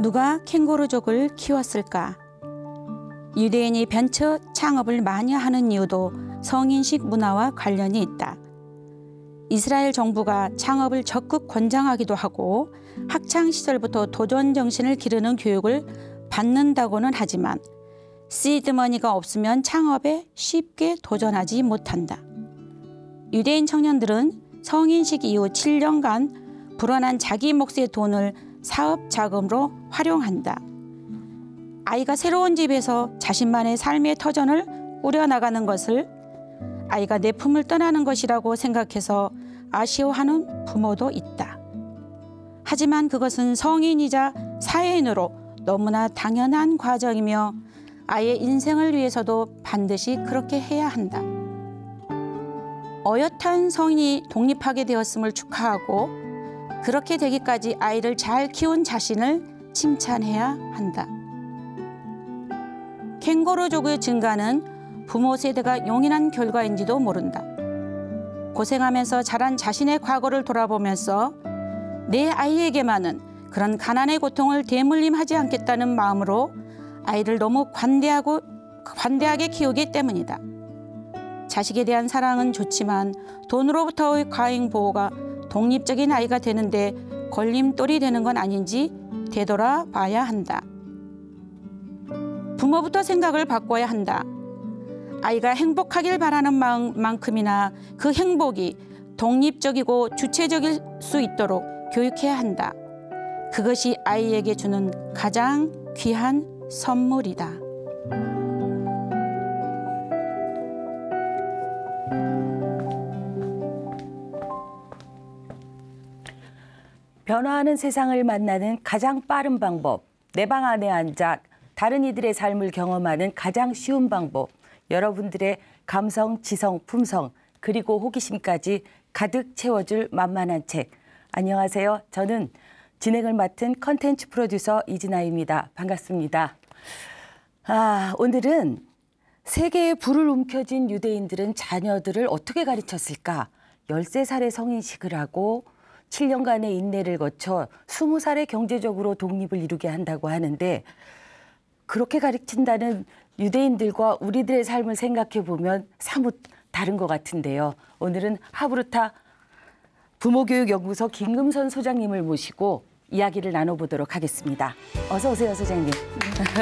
누가 캥거루족을 키웠을까? 유대인이 벤처 창업을 많이 하는 이유도 성인식 문화와 관련이 있다. 이스라엘 정부가 창업을 적극 권장하기도 하고 학창 시절부터 도전 정신을 기르는 교육을 받는다고는 하지만 시드머니가 없으면 창업에 쉽게 도전하지 못한다. 유대인 청년들은 성인식 이후 7년간 불어난 자기 몫의 돈을 사업 자금으로 활용한다. 아이가 새로운 집에서 자신만의 삶의 터전을 꾸려나가는 것을 아이가 내 품을 떠나는 것이라고 생각해서 아쉬워하는 부모도 있다. 하지만 그것은 성인이자 사회인으로 너무나 당연한 과정이며 아이의 인생을 위해서도 반드시 그렇게 해야 한다. 어엿한 성인이 독립하게 되었음을 축하하고 그렇게 되기까지 아이를 잘 키운 자신을 칭찬해야 한다. 캥거루족의 증가는 부모 세대가 용인한 결과인지도 모른다. 고생하면서 자란 자신의 과거를 돌아보면서 내 아이에게만은 그런 가난의 고통을 대물림하지 않겠다는 마음으로 아이를 너무 관대하고 관대하게 키우기 때문이다. 자식에 대한 사랑은 좋지만 돈으로부터의 과잉 보호가 독립적인 아이가 되는데 걸림돌이 되는 건 아닌지 되돌아 봐야 한다. 부모부터 생각을 바꿔야 한다. 아이가 행복하길 바라는 만큼이나 그 행복이 독립적이고 주체적일 수 있도록 교육해야 한다. 그것이 아이에게 주는 가장 귀한 선물이다. 변화하는 세상을 만나는 가장 빠른 방법, 내 방 안에 앉아 다른 이들의 삶을 경험하는 가장 쉬운 방법, 여러분들의 감성, 지성, 품성, 그리고 호기심까지 가득 채워줄 만만한 책. 안녕하세요. 저는 진행을 맡은 컨텐츠 프로듀서 이진아입니다. 반갑습니다. 아, 오늘은 세계의 불을 움켜쥔 유대인들은 자녀들을 어떻게 가르쳤을까? 열세 살에 성인식을 하고 7년간의 인내를 거쳐 20살에 경제적으로 독립을 이루게 한다고 하는데 그렇게 가르친다는 유대인들과 우리들의 삶을 생각해 보면 사뭇 다른 것 같은데요. 오늘은 하브루타 부모교육연구소 김금선 소장님을 모시고 이야기를 나눠보도록 하겠습니다. 어서 오세요, 소장님. 네,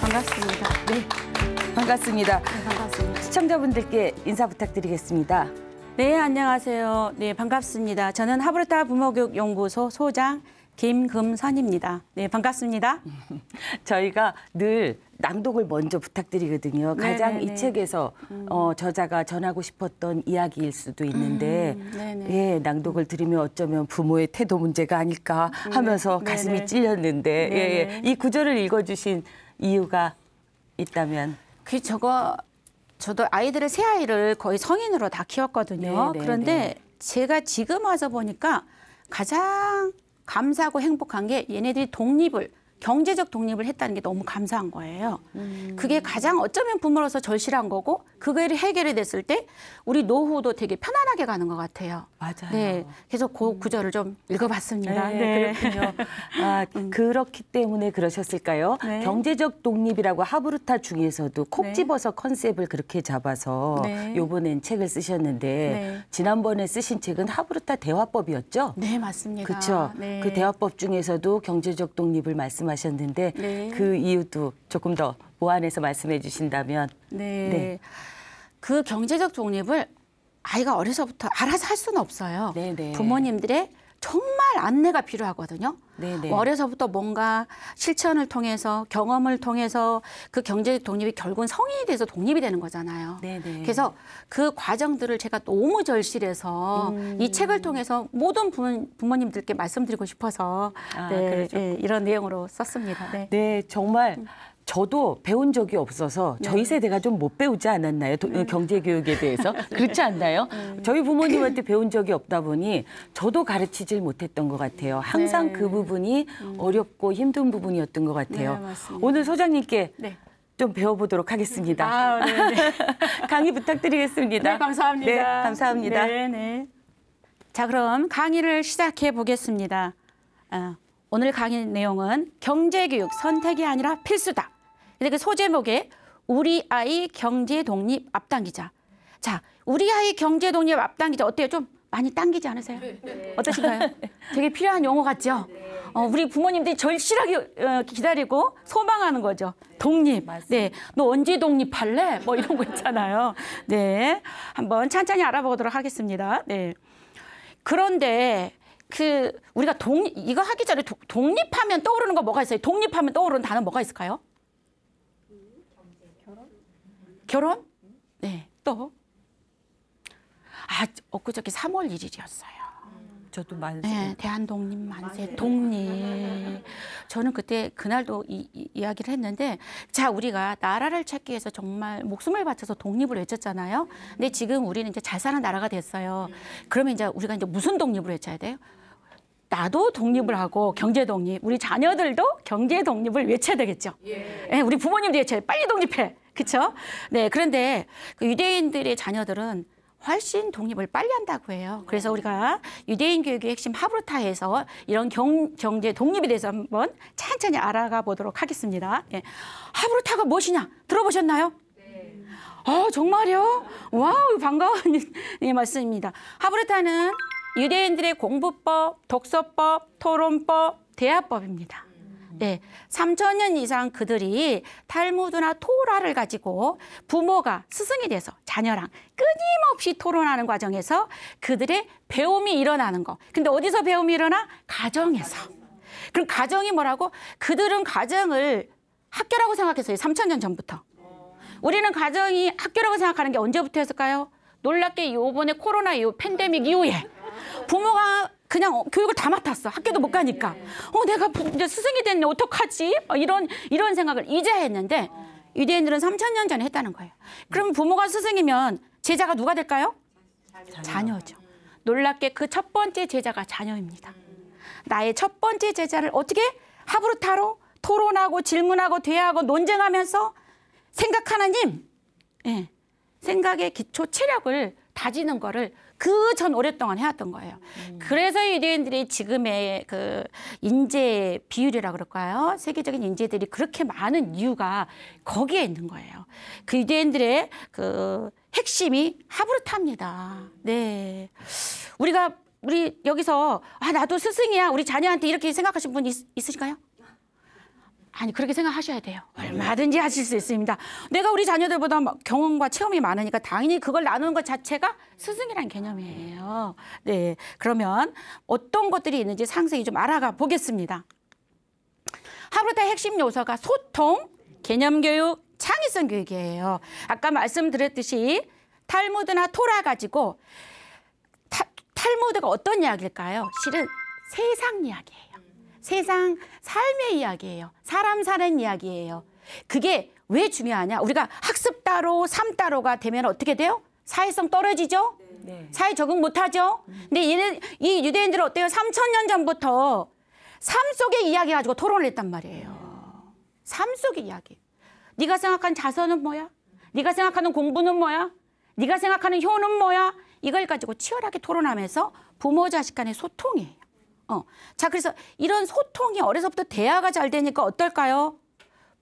반갑습니다. 네, 반갑습니다. 네, 반갑습니다. 시청자분들께 인사 부탁드리겠습니다. 네, 안녕하세요. 네, 반갑습니다. 저는 하브르타 부모교육연구소 소장 김금선입니다. 네, 반갑습니다. 저희가 늘 낭독을 먼저 부탁드리거든요. 네, 가장 네네네. 이 네. 책에서 음. 어, 저자가 전하고 싶었던 이야기일 수도 있는데 음. 음. 네, 예, 낭독을 들으면 어쩌면 부모의 태도 문제가 아닐까 음, 하면서 음. 가슴이 찔렸는데 예, 예, 이 구절을 읽어주신 이유가 있다면 그 저거 저도 아이들을 세 아이를 거의 성인으로 다 키웠거든요. 네네, 네, 그런데 네 제가 지금 와서 보니까 가장 감사하고 행복한 게 얘네들이 독립을 경제적 독립을 했다는 게 너무 감사한 거예요. 음. 그게 가장 어쩌면 부모로서 절실한 거고 그거를 해결이 됐을 때 우리 노후도 되게 편안하게 가는 것 같아요. 맞아요. 네, 그래서 그 음. 구절을 좀 읽어봤습니다. 네, 네. 그렇군요. 아, 음. 그렇기 때문에 그러셨을까요? 네. 경제적 독립이라고 하부르타 중에서도 콕 네. 집어서 컨셉을 그렇게 잡아서 네. 요번엔 책을 쓰셨는데 네. 지난번에 쓰신 책은 하부르타 대화법이었죠? 네, 맞습니다. 그렇죠. 그 대화법 중에서도 경제적 독립을 말씀하 말씀하셨는데 네. 그 이유도 조금 더 보완해서 말씀해 주신다면. 네. 네. 그 경제적 독립을 아이가 어려서부터 알아서 할 수는 없어요. 네네. 네. 부모님들의 정말 안내가 필요하거든요. 네네. 어려서부터 뭔가 실천을 통해서 경험을 통해서 그 경제적 독립이 결국은 성인이 돼서 독립이 되는 거잖아요. 네네. 그래서 그 과정들을 제가 너무 절실해서 음. 이 책을 통해서 모든 부모, 님들께 말씀드리고 싶어서 아, 네, 네, 이런 내용으로 썼습니다. 네, 네 정말 음. 저도 배운 적이 없어서 네. 저희 네. 세대가 좀 못 배우지 않았나요? 도, 네. 경제 교육에 대해서 네. 그렇지 않나요? 네. 저희 부모님한테 배운 적이 없다 보니 저도 가르치질 못했던 것 같아요. 항상 네. 그 부분이 음. 어렵고 힘든 부분이었던 것 같아요. 오늘 소장님께 좀 배워보도록 하겠습니다. 아, 강의 부탁드리겠습니다. 감사합니다. 네, 감사합니다. 네, 자, 그럼 강의를 시작해 보겠습니다. 어. 오늘 강의 내용은 경제교육 선택이 아니라 필수다. 근데 그 소제목에 우리 아이 경제 독립 앞당기자. 자, 우리 아이 경제 독립 앞당기자 어때요? 좀 많이 당기지 않으세요? 네. 어떠신가요? 되게 필요한 용어 같죠? 네. 어, 우리 부모님들이 절실하게 어, 기다리고 소망하는 거죠. 독립. 맞 네. 너 언제 독립할래? 뭐 이런 거 있잖아요. 네. 한번 천천히 알아보도록 하겠습니다. 네. 그런데 그 우리가 독립 이거 하기 전에 독립하면 떠오르는 거 뭐가 있어요? 독립하면 떠오르는 단어 뭐가 있을까요? 결혼? 네. 또? 아, 엊그저께 3월 1일이었어요. 저도 만세. 네, 대한독립 만세, 독립. 저는 그때 그날도 이, 이, 이야기를 했는데, 자 우리가 나라를 찾기 위해서 정말 목숨을 바쳐서 독립을 외쳤잖아요. 근데 지금 우리는 이제 잘 사는 나라가 됐어요. 그러면 이제 우리가 이제 무슨 독립을 외쳐야 돼요? 나도 독립을 하고 경제 독립, 우리 자녀들도 경제 독립을 외쳐야 되겠죠. 예, 네, 우리 부모님도 외쳐야 돼. 빨리 독립해. 그렇죠? 네, 그런데 그 유대인들의 자녀들은 훨씬 독립을 빨리 한다고 해요. 네. 그래서 우리가 유대인 교육의 핵심 하브루타에서 이런 경, 경제 독립에 대해서 한번 천천히 알아가 보도록 하겠습니다. 예. 하브루타가 무엇이냐? 들어보셨나요? 네. 아, 정말요? 와우, 반가운 예, 말씀입니다. 하브루타는 유대인들의 공부법, 독서법, 토론법, 대화법입니다. 예, 3천 년 이상 그들이 탈무드나 토라를 가지고 부모가 스승이 돼서 자녀랑 끊임없이 토론하는 과정에서 그들의 배움이 일어나는 거. 근데 어디서 배움이 일어나? 가정에서. 그럼 가정이 뭐라고? 그들은 가정을 학교라고 생각했어요. 3천 년 전부터. 우리는 가정이 학교라고 생각하는 게 언제부터였을까요? 놀랍게 요번에 코로나 이후 팬데믹 이후에 부모가 그냥 어, 교육을 다 맡았어. 학교도 못 네. 가니까. 어, 내가 이제 스승이 됐네. 어떡하지? 어, 이런, 이런 생각을 이제 했는데 유대인들은 3천년 전에 했다는 거예요. 그럼 부모가 스승이면 제자가 누가 될까요? 자녀. 죠 놀랍게 그 첫 번째 제자가 자녀입니다. 나의 첫 번째 제자를 어떻게 하브르타로 토론하고 질문하고 대화하고 논쟁하면서 생각 하나님, 예, 생각의 기초 체력을 다지는 거를 그전 오랫동안 해왔던 거예요. 음. 그래서 유대인들이 지금의 그 인재 비율이라 그럴까요? 세계적인 인재들이 그렇게 많은 이유가 거기에 있는 거예요. 그 유대인들의 그 핵심이 하브르타입니다. 네. 우리가 우리 여기서 아 나도 스승이야 우리 자녀한테 이렇게 생각하신 분 있, 있으신가요? 아니 그렇게 생각하셔야 돼요. 얼마든지 하실 수 있습니다. 내가 우리 자녀들보다 경험과 체험이 많으니까 당연히 그걸 나누는 것 자체가 스승이란 개념이에요. 네, 그러면 어떤 것들이 있는지 상세히 좀 알아가 보겠습니다. 하브르타의 핵심 요소가 소통, 개념 교육, 창의성 교육이에요. 아까 말씀드렸듯이 탈무드나 토라 가지고 탈, 탈무드가 어떤 이야기일까요? 실은 세상 이야기예요. 세상 삶의 이야기예요. 사람 사는 이야기예요. 그게 왜 중요하냐? 우리가 학습 따로, 삶 따로가 되면 어떻게 돼요? 사회성 떨어지죠? 네. 사회 적응 못하죠? 음. 근데 얘는, 이 유대인들은 어때요? 3천년 전부터 삶 속의 이야기 가지고 토론을 했단 말이에요. 삶 속의 이야기. 네가 생각하는 자서은 뭐야? 네가 생각하는 공부는 뭐야? 네가 생각하는 효는 뭐야? 이걸 가지고 치열하게 토론하면서 부모 자식 간의 소통이에요. 어. 자, 그래서 이런 소통이 어려서부터 대화가 잘 되니까 어떨까요?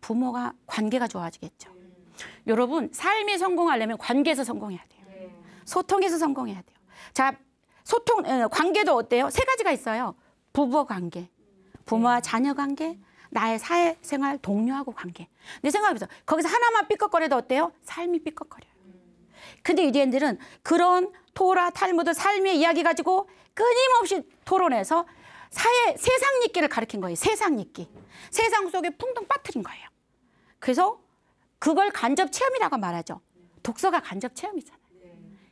부모가 관계가 좋아지겠죠. 여러분, 삶이 성공하려면 관계에서 성공해야 돼요. 소통에서 성공해야 돼요. 자, 소통, 관계도 어때요? 세 가지가 있어요. 부부 관계, 부모와 자녀 관계, 나의 사회생활 동료하고 관계. 내생각에보세요 거기서 하나만 삐걱거려도 어때요? 삶이 삐걱거려요. 근데 유대인들은 그런 토라, 탈무드, 삶의 이야기 가지고 끊임없이 토론해서 사회 세상 읽기를 가르친 거예요. 세상 읽기. 세상 속에 풍덩 빠뜨린 거예요. 그래서 그걸 간접 체험이라고 말하죠. 독서가 간접 체험이잖아요.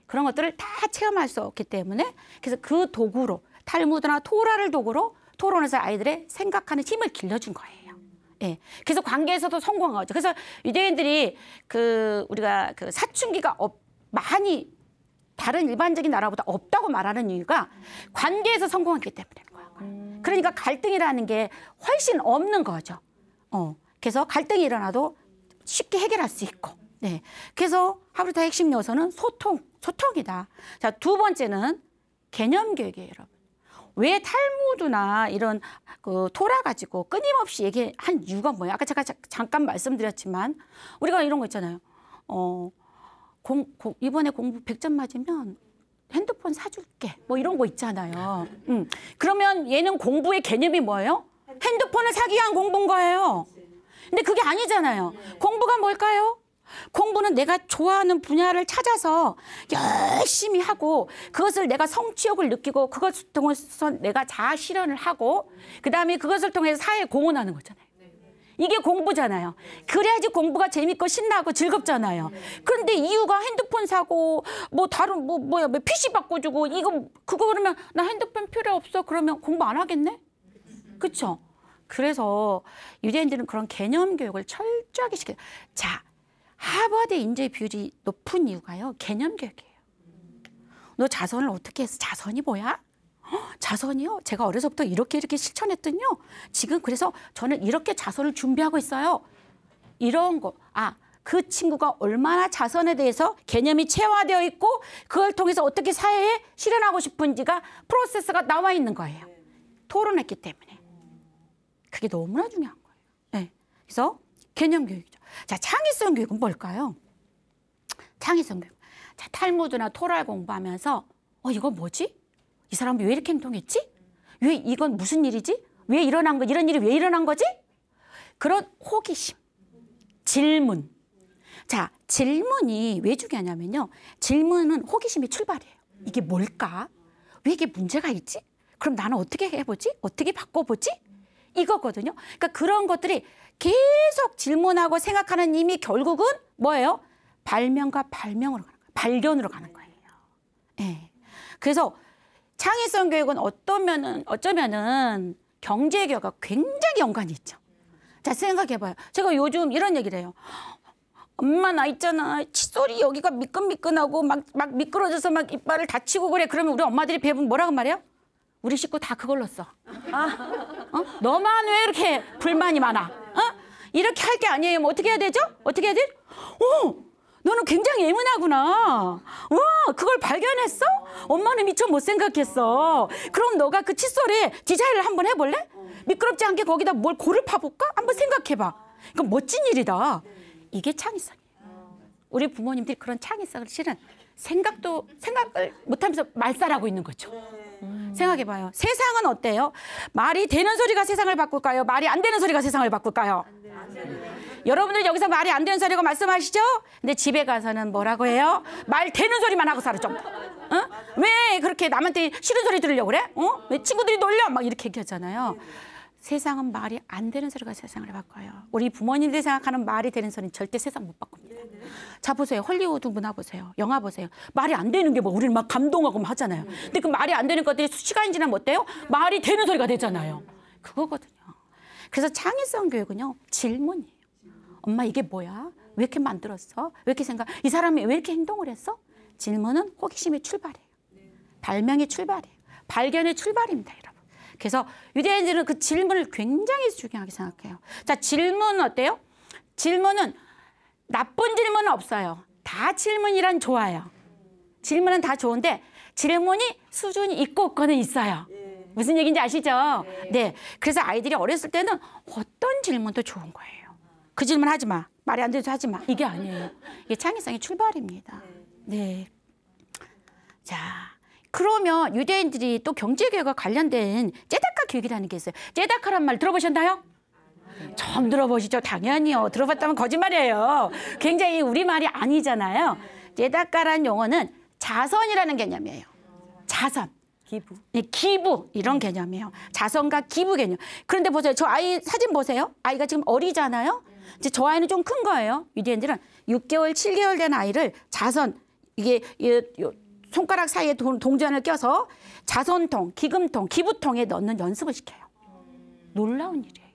그런 것들을 다 체험할 수 없기 때문에 그래서 그 도구로 탈무드나 토라를 도구로 토론에서 아이들의 생각하는 힘을 길러준 거예요. 예. 그래서 관계에서도 성공하죠 그래서 유대인들이 그 우리가 그 사춘기가 없, 많이 다른 일반적인 나라보다 없다고 말하는 이유가 관계에서 성공했기 때문인 거예 그러니까 갈등이라는 게 훨씬 없는 거죠. 어. 그래서 갈등이 일어나도 쉽게 해결할 수 있고. 네. 그래서 하브타 핵심 요소는 소통, 소통이다. 자, 두 번째는 개념 교육이에요, 여러분. 왜 탈무드나 이런 그 토라 가지고 끊임없이 얘기한 이유가 뭐예요? 아까 제가 자, 잠깐 말씀드렸지만 우리가 이런 거 있잖아요. 어, 공, 공, 이번에 공부 100점 맞으면 핸드폰 사줄게. 뭐 이런 거 있잖아요. 음. 그러면 얘는 공부의 개념이 뭐예요? 핸드폰을 사기 위한 공부인 거예요. 근데 그게 아니잖아요. 공부가 뭘까요? 공부는 내가 좋아하는 분야를 찾아서 열심히 하고 그것을 내가 성취욕을 느끼고 그것을 통해서 내가 자아 실현을 하고 그다음에 그것을 통해서 사회에 공헌하는 거잖아요. 이게 공부잖아요. 그래야지 공부가 재밌고 신나고 즐겁잖아요. 그런데 이유가 핸드폰 사고 뭐 다른 뭐 뭐야 뭐 PC 바꿔주고 이거 그거 그러면 나 핸드폰 필요 없어 그러면 공부 안 하겠네? 그렇죠? 그래서 유대인들은 그런 개념 교육을 철저하게 시켜. 요 자, 하버드 인재 비율이 높은 이유가요. 개념 교육이에요. 너 자선을 어떻게 해서 자선이 뭐야? 자선이요? 제가 어려서부터 이렇게 이렇게 실천했더니요. 지금 그래서 저는 이렇게 자선을 준비하고 있어요. 이런 거. 아, 그 친구가 얼마나 자선에 대해서 개념이 체화되어 있고 그걸 통해서 어떻게 사회에 실현하고 싶은지가 프로세스가 나와 있는 거예요. 토론했기 때문에. 그게 너무나 중요한 거예요. 네. 그래서 개념 교육이죠. 자, 창의성 교육은 뭘까요? 창의성 교육. 자, 탈무드나 토랄 공부하면서 어, 이거 뭐지? 이 사람 왜 이렇게 행동했지? 왜 이건 무슨 일이지? 왜 일어난 거 이런 일이 왜 일어난 거지? 그런 호기심, 질문. 자, 질문이 왜 중요하냐면요. 질문은 호기심의 출발이에요. 이게 뭘까? 왜 이게 문제가 있지? 그럼 나는 어떻게 해보지? 어떻게 바꿔보지? 이거거든요. 그러니까 그런 것들이 계속 질문하고 생각하는 이 결국은 뭐예요? 발명과 발명으로 가는 거예요. 발견으로 가는 거예요. 예. 네. 그래서 창의성 교육은 어떠면은 어쩌면은 경제 교가 굉장히 연관이 있죠. 자 생각해봐요. 제가 요즘 이런 얘기를 해요. 엄마 나 있잖아 칫솔이 여기가 미끈미끈하고 막, 막 미끄러져서 막 이빨을 다치고 그래 그러면 우리 엄마들이 배분 뭐라고 말해요? 우리 식구 다 그걸로 써. 아, 어? 너만 왜 이렇게 불만이 많아? 어? 이렇게 할 게 아니에요. 뭐 어떻게 해야 되죠? 어떻게 해야 돼? 어! 너는 굉장히 예민하구나. 와, 그걸 발견했어? 엄마는 미처 못 생각했어. 그럼 너가 그 칫솔에 디자인을 한번 해볼래? 미끄럽지 않게 거기다 뭘 고를 파볼까? 한번 생각해봐. 이건 멋진 일이다. 이게 창의성이야 우리 부모님들이 그런 창의성을 실은 생각도 생각을 못하면서 말살하고 있는 거죠. 음. 생각해봐요. 세상은 어때요? 말이 되는 소리가 세상을 바꿀까요? 말이 안 되는 소리가 세상을 바꿀까요? 안 돼, 안 돼. 여러분들 여기서 말이 안 되는 소리고 말씀하시죠? 근데 집에 가서는 뭐라고 해요? 말 되는 소리만 하고 살아 좀. 어? 왜 그렇게 남한테 싫은 소리 들으려고 그래? 어? 왜 친구들이 놀려? 막 이렇게 얘기하잖아요. 세상은 말이 안 되는 소리가 세상을 바꿔요. 우리 부모님들이 생각하는 말이 되는 소리는 절대 세상 못 바꿉니다. 자 보세요. 헐리우드 문화 보세요. 영화 보세요. 말이 안 되는 게 뭐 우리는 막 감동하고 막 하잖아요. 근데 그 말이 안 되는 것들이 시간이 지나면 어때요? 말이 되는 소리가 되잖아요. 그거거든요. 그래서 창의성 교육은요. 질문이에요. 엄마 이게 뭐야? 왜 이렇게 만들었어? 왜 이렇게 생각? 이 사람이 왜 이렇게 행동을 했어? 질문은 호기심의 출발이에요. 발명의 출발이에요. 발견의 출발입니다, 여러분. 그래서 유대인들은 그 질문을 굉장히 중요하게 생각해요. 자, 질문 어때요? 질문은 나쁜 질문은 없어요. 다 질문이란 좋아요. 질문은 다 좋은데 질문이 수준이 있고 없거는 있어요. 무슨 얘기인지 아시죠? 네. 네. 그래서 아이들이 어렸을 때는 어떤 질문도 좋은 거예요. 그 질문 하지 마. 말이 안 되죠 하지 마. 이게 아니에요. 이게 창의성의 출발입니다. 네. 자. 그러면 유대인들이 또 경제교육과 관련된 제다카 교육이라는 게 있어요. 제다카란 말 들어보셨나요? 처음 들어보시죠? 당연히요. 들어봤다면 거짓말이에요. 굉장히 우리말이 아니잖아요. 제다카란 용어는 자선이라는 개념이에요. 자선. 기부. 네, 기부 이런 개념이에요. 자선과 기부 개념. 그런데 보세요. 저 아이 사진 보세요. 아이가 지금 어리잖아요. 이제 저 아이는 좀 큰 거예요. 유대인들은 6개월, 7개월 된 아이를 자선 이게 이, 요, 손가락 사이에 동, 동전을 껴서 자선통, 기금통, 기부통에 넣는 연습을 시켜요. 놀라운 일이에요.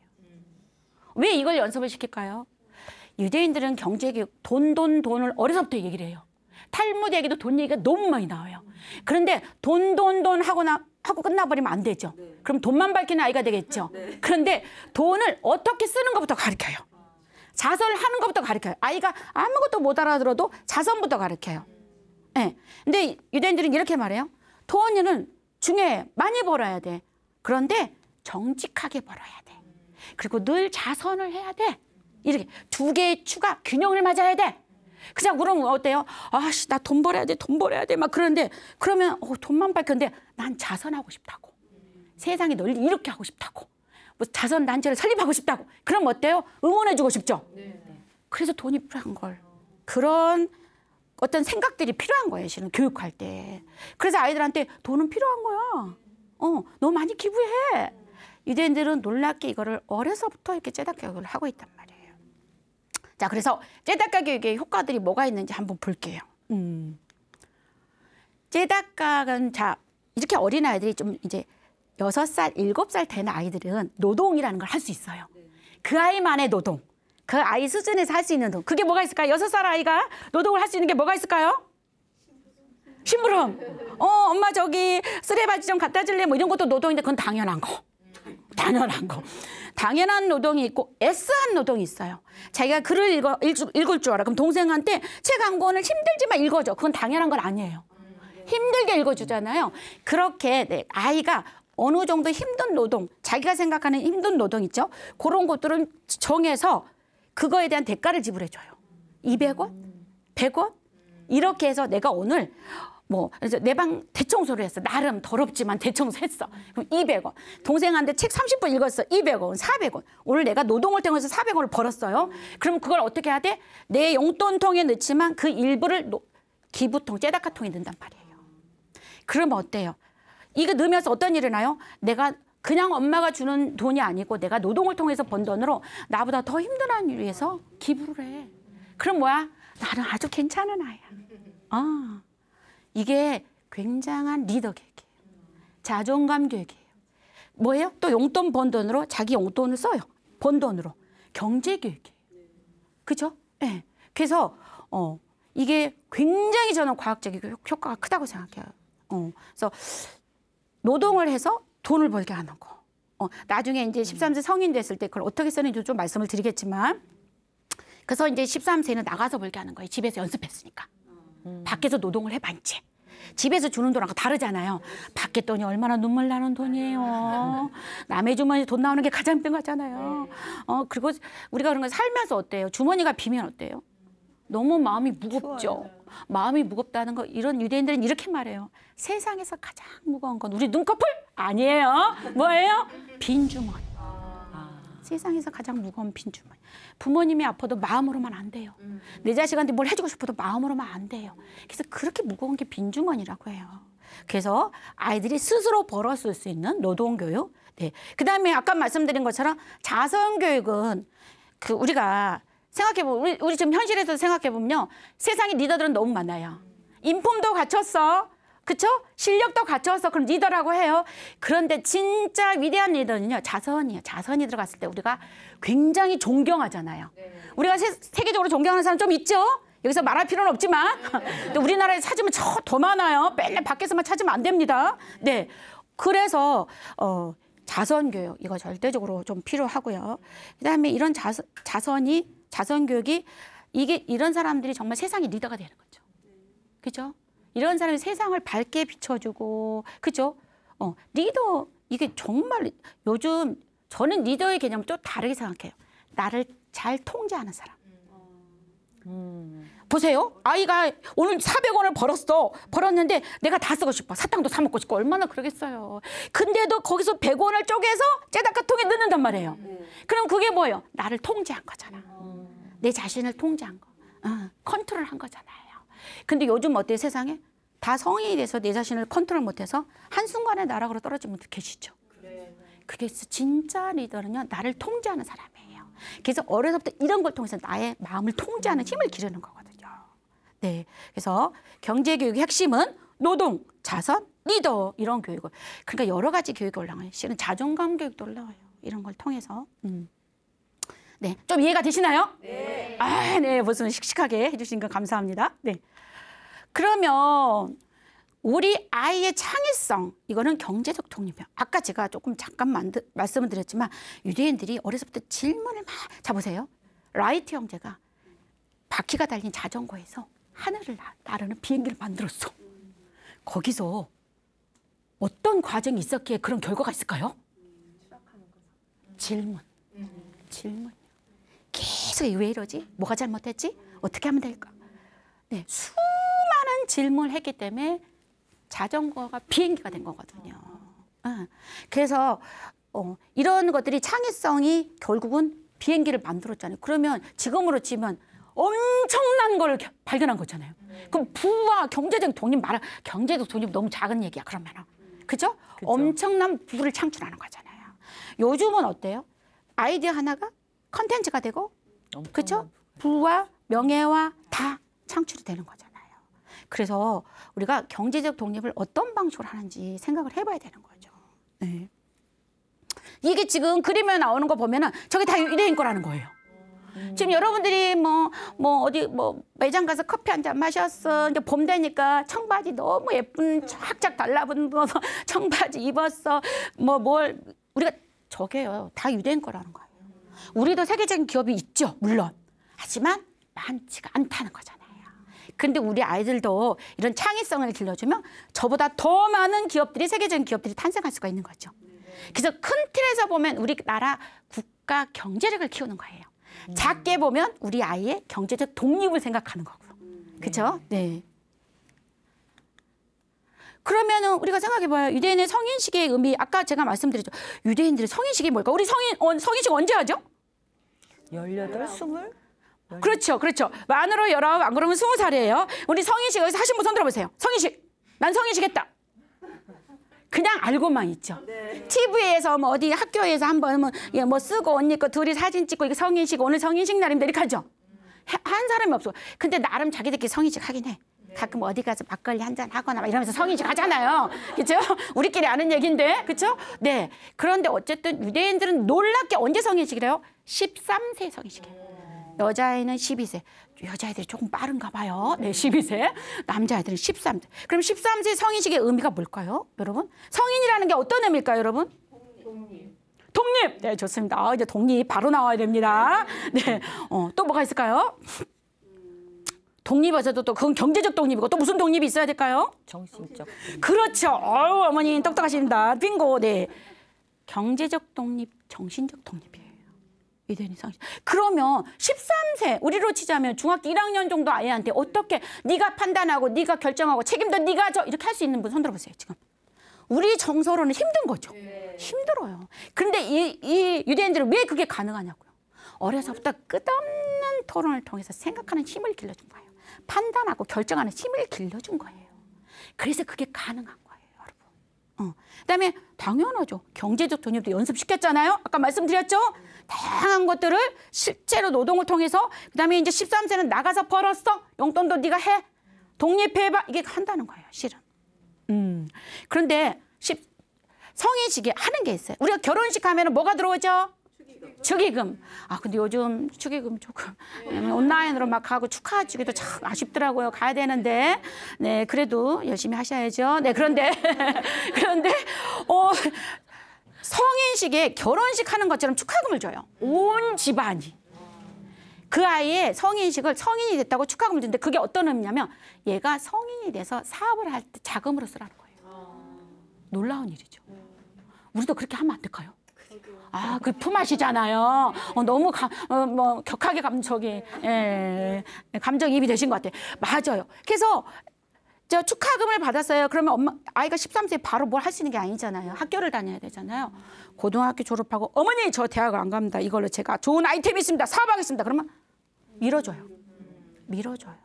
왜 이걸 연습을 시킬까요? 유대인들은 경제교육, 돈, 돈, 돈을 어려서부터 얘기를 해요. 탈무드 얘기도 돈 얘기가 너무 많이 나와요. 그런데 돈, 돈, 돈 하고, 나, 하고 끝나버리면 안 되죠. 그럼 돈만 밝히는 아이가 되겠죠. 네. 그런데 돈을 어떻게 쓰는 것부터 가르쳐요. 자선을 하는 것부터 가르쳐요. 아이가 아무것도 못 알아들어도 자선부터 가르쳐요. 예. 네. 근데 유대인들은 이렇게 말해요. 돈은 중에 많이 벌어야 돼. 그런데 정직하게 벌어야 돼. 그리고 늘 자선을 해야 돼. 이렇게 두 개의 추가 균형을 맞아야 돼. 그냥 그러면 어때요? 아씨 나 돈 벌어야 돼, 돈 벌어야 돼막 그러는데 그러면 어, 돈만 밝혔는데 난 자선하고 싶다고 세상에 널리 이렇게 하고 싶다고 뭐 자선 단체를 설립하고 싶다고 그럼 어때요? 응원해주고 싶죠. 네. 그래서 돈이 필요한 걸 그런 어떤 생각들이 필요한 거예요. 실은 교육할 때. 그래서 아이들한테 돈은 필요한 거야. 어, 너 많이 기부해. 유대인들은 놀랍게 이거를 어려서부터 이렇게 제작 교육을 하고 있단 말이에요. 자, 그래서 제작가 교육의 효과들이 뭐가 있는지 한번 볼게요. 음. 제작가는 자 이렇게 어린 아이들이 좀 이제 여섯 살 일곱 살 되는 아이들은 노동이라는 걸 할 수 있어요. 그 아이만의 노동, 그 아이 수준에서 할 수 있는 노동. 그게 뭐가 있을까요? 여섯 살 아이가 노동을 할 수 있는 게 뭐가 있을까요? 심부름. 어, 엄마 저기 쓰레받이좀 갖다 줄래? 뭐 이런 것도 노동인데 그건 당연한 거. 당연한 거. 당연한 노동이 있고 애쓰한 노동이 있어요. 자기가 글을 읽어, 읽, 을줄 알아. 그럼 동생한테 책 한 권을 힘들지만 읽어줘. 그건 당연한 건 아니에요. 힘들게 읽어주잖아요. 그렇게 네, 아이가 어느 정도 힘든 노동, 자기가 생각하는 힘든 노동 있죠. 그런 것들은 정해서 그거에 대한 대가를 지불해줘요. 200원, 100원 이렇게 해서 내가 오늘 뭐내방 대청소를 했어. 나름 더럽지만 대청소했어. 그럼 200원. 동생한테 책 30분 읽었어. 200원, 400원. 오늘 내가 노동을 통해서 400원을 벌었어요. 그럼 그걸 어떻게 해야 돼? 내 용돈통에 넣지만 그 일부를 노, 기부통, 째다카통에 넣는단 말이에요. 그럼 어때요? 이거 넣으면서 어떤 일이 나요? 내가 그냥 엄마가 주는 돈이 아니고 내가 노동을 통해서 번 돈으로 나보다 더 힘든 아이를 위해서 기부를 해. 그럼 뭐야? 나는 아주 괜찮은 아이야. 아, 이게 굉장한 리더 계획이에요. 자존감 계획이에요. 뭐예요? 또 용돈 번 돈으로 자기 용돈을 써요. 번 돈으로. 경제 계획이에요. 그죠? 예. 네. 그래서, 어, 이게 굉장히 저는 과학적이고 효과가 크다고 생각해요. 어, 그래서 노동을 해서 돈을 벌게 하는 거. 어, 나중에 이제 13세 성인 됐을 때 그걸 어떻게 쓰는지 좀 말씀을 드리겠지만 그래서 이제 13세는 나가서 벌게 하는 거예요. 집에서 연습했으니까. 음. 밖에서 노동을 해봤 지 집에서 주는 돈하고 다르잖아요. 밖에 돈이 얼마나 눈물 나는 돈이에요. 남의 주머니 에돈 나오는 게 가장 뼈하잖아요 네. 어, 그리고 우리가 그런 거 살면서 어때요? 주머니가 비면 어때요? 너무 마음이 무겁죠. 추워요. 마음이 무겁다는 거 이런 유대인들은 이렇게 말해요. 세상에서 가장 무거운 건 우리 눈꺼풀 아니에요. 뭐예요? 빈 주머니. 아... 세상에서 가장 무거운 빈 주머니. 부모님이 아파도 마음으로만 안 돼요. 음. 내 자식한테 뭘 해주고 싶어도 마음으로만 안 돼요. 그래서 그렇게 무거운 게빈 주머니라고 해요. 그래서 아이들이 스스로 벌어 쓸 수 있는 노동 교육. 네. 그다음에 아까 말씀드린 것처럼 자선 교육은 그 우리가 생각해보면 우리, 우리 지금 현실에서 생각해보면요. 세상에 리더들은 너무 많아요. 인품도 갖췄어. 그쵸? 실력도 갖췄어 그럼 리더라고 해요. 그런데 진짜 위대한 리더는요. 자선이에요. 자선이 들어갔을 때 우리가 굉장히 존경하잖아요. 네. 우리가 세, 세계적으로 존경하는 사람 좀 있죠? 여기서 말할 필요는 없지만 네. 우리나라에 찾으면 저더 많아요. 맨날 밖에서만 찾으면 안 됩니다. 네. 그래서 어 자선 교육 이거 절대적으로 좀 필요하고요. 그다음에 이런 자선, 자선이 자선 교육이 이게 이런 사람들이 정말 세상의 리더가 되는 거죠. 그죠? 이런 사람이 세상을 밝게 비춰주고, 그죠? 어, 리더, 이게 정말 요즘 저는 리더의 개념또 다르게 생각해요. 나를 잘 통제하는 사람. 음. 보세요. 아이가 오늘 400원을 벌었어. 벌었는데 내가 다 쓰고 싶어. 사탕도 사 먹고 싶고 얼마나 그러겠어요. 근데도 거기서 100원을 쪼개서 제다카통에 넣는단 말이에요. 네. 그럼 그게 뭐예요? 나를 통제한 거잖아. 어. 내 자신을 통제한 거. 어, 컨트롤한 거잖아요. 근데 요즘 어때 세상에? 다 성인이 돼서 내 자신을 컨트롤 못해서 한순간에 나락으로 떨어진 분들 계시죠. 네. 그래서 진짜 리더는요. 나를 통제하는 사람이에요. 그래서 어려서부터 이런 걸 통해서 나의 마음을 통제하는 음. 힘을 기르는 거거든요. 네. 그래서 경제 교육의 핵심은 노동, 자선, 리더 이런 교육을. 그러니까 여러 가지 교육이 올라와요. 실은 자존감 교육도 올라와요. 이런 걸 통해서. 음. 네. 좀 이해가 되시나요? 네. 아, 네. 무슨 씩씩하게 해 주신 거 감사합니다. 네. 그러면 우리 아이의 창의성 이거는 경제적 독립이요 아까 제가 조금 잠깐 만드, 말씀을 드렸지만 유대인들이 어려서부터 질문을 막자 보세요. 라이트 형제가 바퀴가 달린 자전거에서 하늘을 나르는 비행기를 만들었어. 거기서 어떤 과정이 있었기에 그런 결과가 있을까요? 질문. 질문. 계속 왜 이러지? 뭐가 잘못했지? 어떻게 하면 될까? 네, 수많은 질문을 했기 때문에 자전거가 비행기가 된 거거든요. 어, 그래서 어, 이런 것들이 창의성이 결국은 비행기를 만들었잖아요. 그러면 지금으로 치면 엄청난 걸 발견한 거잖아요. 그럼 부와 경제적 독립 말하 경제적 독립 너무 작은 얘기야 그러면 그죠? 엄청난 부를 창출하는 거잖아요. 요즘은 어때요? 아이디어 하나가 컨텐츠가 되고 그죠? 부와 명예와 다 창출이 되는 거잖아요. 그래서 우리가 경제적 독립을 어떤 방식으로 하는지 생각을 해봐야 되는 거죠. 네. 이게 지금 그림에 나오는 거 보면은 저게 다 유대인 거라는 거예요. 음. 지금 여러분들이 뭐, 뭐 어디 뭐 매장 가서 커피 한 잔 마셨어. 이제 봄 되니까 청바지 너무 예쁜 쫙쫙 달라붙어서 청바지 입었어. 뭐 뭘 우리가 저게요. 다 유대인 거라는 거예요. 우리도 세계적인 기업이 있죠. 물론. 하지만 많지가 않다는 거잖아요. 근데 우리 아이들도 이런 창의성을 길러주면 저보다 더 많은 기업들이 세계적인 기업들이 탄생할 수가 있는 거죠. 그래서 큰 틀에서 보면 우리나라 국가 경제력을 키우는 거예요. 음. 작게 보면 우리 아이의 경제적 독립을 생각하는 거고요. 그렇죠? 네. 그러면은 우리가 생각해봐요. 유대인의 성인식의 의미, 아까 제가 말씀드렸죠. 유대인들의 성인식이 뭘까? 우리 성인, 어, 성인식 언제 하죠? 열여덟, 스물. 그렇죠, 그렇죠. 만으로 열아홉, 안 그러면 스무 살이에요. 우리 성인식, 여기서 하신 분 손들어 보세요. 성인식. 난 성인식 했다. 그냥 알고만 있죠. 네. TV에서 뭐 어디 학교에서 한번 뭐, 예, 뭐 쓰고 언니 거 둘이 사진 찍고 이게 성인식 오늘 성인식 날입니다 이렇게 하죠. 한 사람이 없어. 근데 나름 자기들끼리 성인식 하긴 해. 네. 가끔 뭐 어디 가서 막걸리 한 잔 하거나 막 이러면서 성인식 하잖아요. 그렇죠? 우리끼리 아는 얘긴데. 그렇죠? 네. 그런데 어쨌든 유대인들은 놀랍게 언제 성인식이래요? 13세 성인식이에요. 여자아이는 12세. 여자애들이 조금 빠른가 봐요. 네, 12세. 남자애들은 13세. 그럼 13세 성인식의 의미가 뭘까요, 여러분? 성인이라는 게 어떤 의미일까요, 여러분? 독립. 독립. 네, 좋습니다. 아, 이제 독립 바로 나와야 됩니다. 네. 어, 또 뭐가 있을까요? 독립에서도 또 그건 경제적 독립이고 또 무슨 독립이 있어야 될까요? 정신적. 그렇죠. 어우, 어머니 똑똑하십니다. 빙고. 네. 경제적 독립, 정신적 독립이에요. 이된 이상. 그러면 13세 우리로 치자면 중학교 1학년 정도 아이한테 어떻게 네가 판단하고 네가 결정하고 책임도 네가 져 이렇게 할 수 있는 분 손들어 보세요 지금. 우리 정서로는 힘든 거죠. 네. 힘들어요. 그런데 이, 이 유대인들은 왜 그게 가능하냐고요. 어려서부터 끝없는 토론을 통해서 생각하는 힘을 길러준 거예요. 판단하고 결정하는 힘을 길러준 거예요. 그래서 그게 가능한 거예요, 여러분. 어. 그다음에 당연하죠. 경제적 전입도 연습시켰잖아요. 아까 말씀드렸죠. 다양한 것들을 실제로 노동을 통해서 그다음에 이제 13세는 나가서 벌었어. 용돈도 네가 해. 독립해봐. 이게 한다는 거예요. 실은. 음. 그런데 성인식에 하는 게 있어요. 우리가 결혼식 하면 은 뭐가 들어오죠? 축의금. 아, 근데 요즘 축의금 조금 네. 온라인으로 막가고 축하해주기도 참 아쉽더라고요. 가야 되는데. 네, 그래도 열심히 하셔야죠. 네, 그런데, 그런데, 어, 성인식에 결혼식 하는 것처럼 축하금을 줘요. 온 집안이. 그 아이의 성인식을 성인이 됐다고 축하금을 주는데 그게 어떤 의미냐면 얘가 성인이 돼서 사업을 할 때 자금으로 쓰라는 거예요. 놀라운 일이죠. 우리도 그렇게 하면 안 될까요? 아, 그 품앗이잖아요. 어, 너무 가, 어, 뭐 격하게 감정이 예, 감정이입이 되신 것 같아요. 맞아요. 그래서 저 축하금을 받았어요. 그러면 엄마 아이가 13세 바로 뭘 할수는게 아니잖아요. 학교를 다녀야 되잖아요. 고등학교 졸업하고 어머니 저 대학 안 갑니다. 이걸로 제가 좋은 아이템이 있습니다. 사업하겠습니다. 그러면 밀어줘요. 밀어줘요.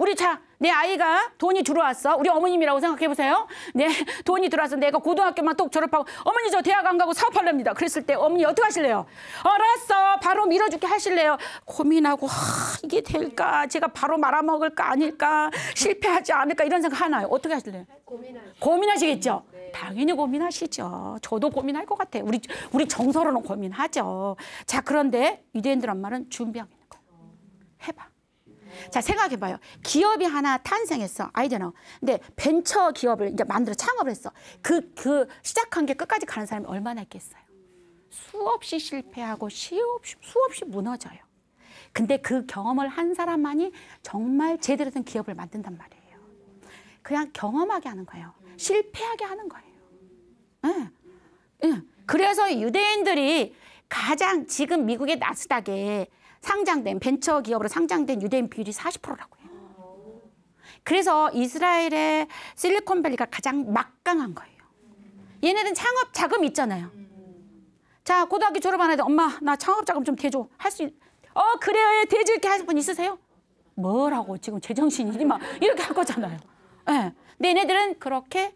우리 자, 내 아이가 돈이 들어왔어. 우리 어머님이라고 생각해보세요. 네, 돈이 들어와서 내가 고등학교만 똑 졸업하고 어머니 저 대학 안 가고 사업하렵니다. 그랬을 때 어머니 어떻게 하실래요? 알았어. 바로 밀어줄게 하실래요? 고민하고 하, 이게 될까? 제가 바로 말아먹을까? 아닐까? 실패하지 않을까? 이런 생각 하나요. 어떻게 하실래요? 고민하시... 겠죠 네. 당연히 고민하시죠. 저도 고민할 것 같아요. 우리, 우리 정서로는 고민하죠. 자, 그런데 유대인들 엄마는 준비하고 있는 거 해봐. 자, 생각해봐요. 기업이 하나 탄생했어. 아이디어 근데 벤처 기업을 이제 만들어 창업을 했어. 그, 그 시작한 게 끝까지 가는 사람이 얼마나 있겠어요? 수없이 실패하고 수없이, 수없이 무너져요. 근데 그 경험을 한 사람만이 정말 제대로 된 기업을 만든단 말이에요. 그냥 경험하게 하는 거예요. 실패하게 하는 거예요. 네. 네. 그래서 유대인들이 가장 지금 미국의 나스닥에 상장된 벤처 기업으로 상장된 유대인 비율이 40%라고 해요. 그래서 이스라엘의 실리콘밸리가 가장 막강한 거예요. 얘네들은 창업 자금 있잖아요. 자, 고등학교 졸업한 애들 엄마 나 창업 자금 좀 대줘. 할수 있... 어, 그래요. 예, 대줄게 하실 분 있으세요? 뭐라고 지금 제정신이니 막 이렇게 할 거잖아요. 예. 네. 근데 얘네들은 그렇게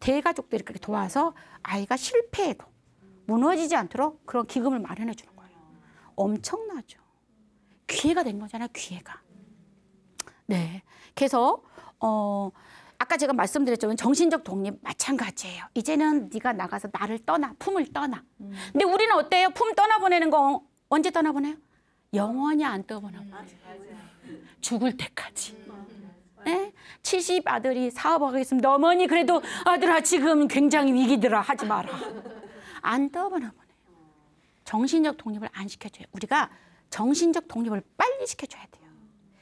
대가족들이 그렇게 도와서 아이가 실패해도 무너지지 않도록 그런 기금을 마련해 주는 거예요. 엄청나죠. 기회가 된 거잖아요. 기회가. 네. 그래서 어 아까 제가 말씀드렸지만 정신적 독립 마찬가지예요. 이제는 네가 나가서 나를 떠나, 품을 떠나. 음. 근데 우리는 어때요? 품 떠나보내는 거 언제 떠나보내요? 영원히 안 떠보내요. 죽을 때까지. 네? 70 아들이 사업하고 있으면 어머니 그래도 아들아 지금 굉장히 위기더라 하지 마라. 안 떠보내보내요. 정신적 독립을 안 시켜줘요. 우리가 정신적 독립을 빨리 시켜줘야 돼요.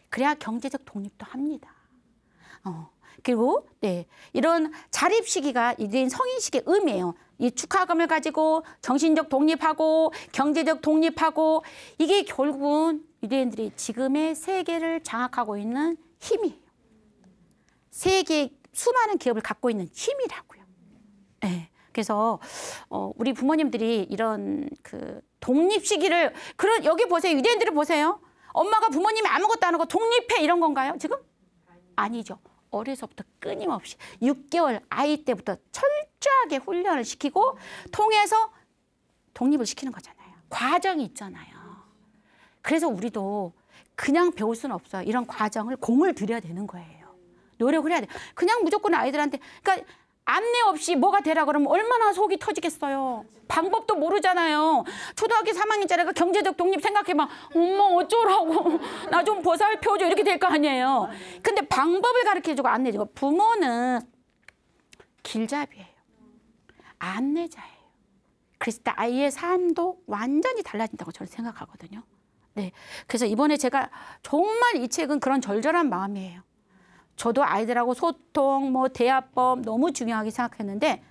그래야 경제적 독립도 합니다. 어. 그리고 네 이런 자립 시기가 이제 성인 시기의 의미예요. 이 축하감을 가지고 정신적 독립하고 경제적 독립하고 이게 결국은 유대인들이 지금의 세계를 장악하고 있는 힘이에요. 세계 수많은 기업을 갖고 있는 힘이라고요. 네. 그래서 어, 우리 부모님들이 이런 그 독립 시기를 그런 여기 보세요. 유대인들을 보세요. 엄마가 부모님이 아무것도 안 하고 독립해 이런 건가요? 지금? 아니죠. 어려서부터 끊임없이 6개월 아이 때부터 철저하게 훈련을 시키고 통해서 독립을 시키는 거잖아요. 과정이 있잖아요. 그래서 우리도 그냥 배울 수는 없어요. 이런 과정을 공을 들여야 되는 거예요. 노력을 해야 돼. 그냥 무조건 아이들한테 그러니까 안내 없이 뭐가 되라 그러면 얼마나 속이 터지겠어요. 방법도 모르잖아요. 초등학교 3학년짜리가 경제적 독립 생각해봐. 엄마 어쩌라고. 나 좀 보살펴줘. 이렇게 될 거 아니에요. 근데 방법을 가르쳐주고 안내죠 부모는 길잡이예요. 안내자예요. 그래서 아이의 삶도 완전히 달라진다고 저는 생각하거든요. 네. 그래서 이번에 제가 정말 이 책은 그런 절절한 마음이에요. 저도 아이들하고 소통, 뭐 대화법 너무 중요하게 생각했는데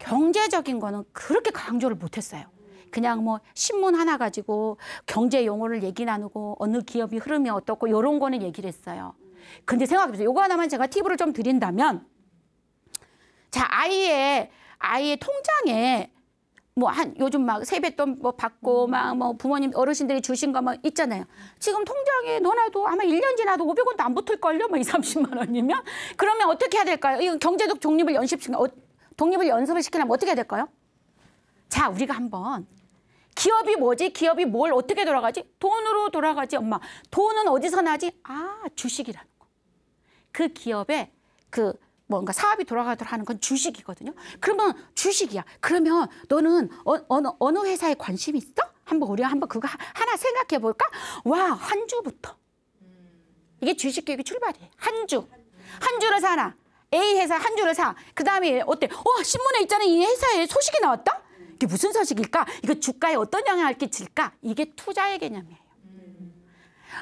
경제적인 거는 그렇게 강조를 못했어요. 그냥 뭐 신문 하나 가지고 경제 용어를 얘기 나누고 어느 기업이 흐름이 어떻고 이런 거는 얘기를 했어요. 근데 생각해보세요. 요거 하나만 제가 팁을 좀 드린다면 자 아이의 아이의 통장에 뭐한 요즘 막 세뱃돈 뭐 받고 음. 막뭐 부모님 어르신들이 주신 거 뭐 있잖아요. 지금 통장에 넣어놔도 아마 1년 지나도 500원도 안 붙을걸요? 뭐 2, 30만 원이면? 그러면 어떻게 해야 될까요? 이거 경제적 독립을 연습시키 어, 독립을 연습을 시키려면 어떻게 해야 될까요? 자, 우리가 한번 기업이 뭐지? 기업이 뭘 어떻게 돌아가지? 돈으로 돌아가지, 엄마. 돈은 어디서 나지? 아, 주식이라는 거. 그 기업의 그 뭔가 사업이 돌아가도록 하는 건 주식이거든요. 그러면 주식이야. 그러면 너는 어, 어느, 어느 회사에 관심 있어? 한번 우리 한번 그거 하나 생각해 볼까? 와, 한 주부터. 이게 주식 교육의 출발이에요. 한 주. 한 주를 사나. A 회사 한 주를 사. 그다음에 어때? 와, 어, 신문에 있잖아. 이 회사에 소식이 나왔다. 이게 무슨 소식일까? 이거 주가에 어떤 영향을 끼칠까? 이게 투자의 개념이에요.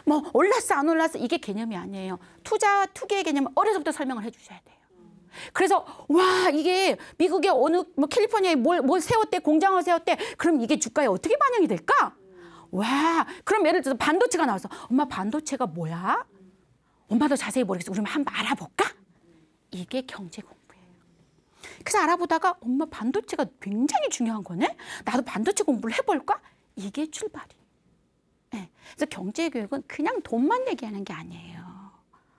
뭐 올랐어 안 올랐어 이게 개념이 아니에요. 투자 투기의 개념은 어려서부터 설명을 해 주셔야 돼요. 그래서 와 이게 미국의 어느 뭐 캘리포니아에 뭘, 뭘 세웠대 공장을 세웠대 그럼 이게 주가에 어떻게 반영이 될까? 와 그럼 예를 들어서 반도체가 나와서 엄마 반도체가 뭐야? 엄마 도 자세히 모르겠어 우리 한번 알아볼까? 이게 경제 공부예요 그래서 알아보다가 엄마 반도체가 굉장히 중요한 거네 나도 반도체 공부를 해볼까? 이게 출발이 네. 그래서 경제 교육은 그냥 돈만 얘기하는 게 아니에요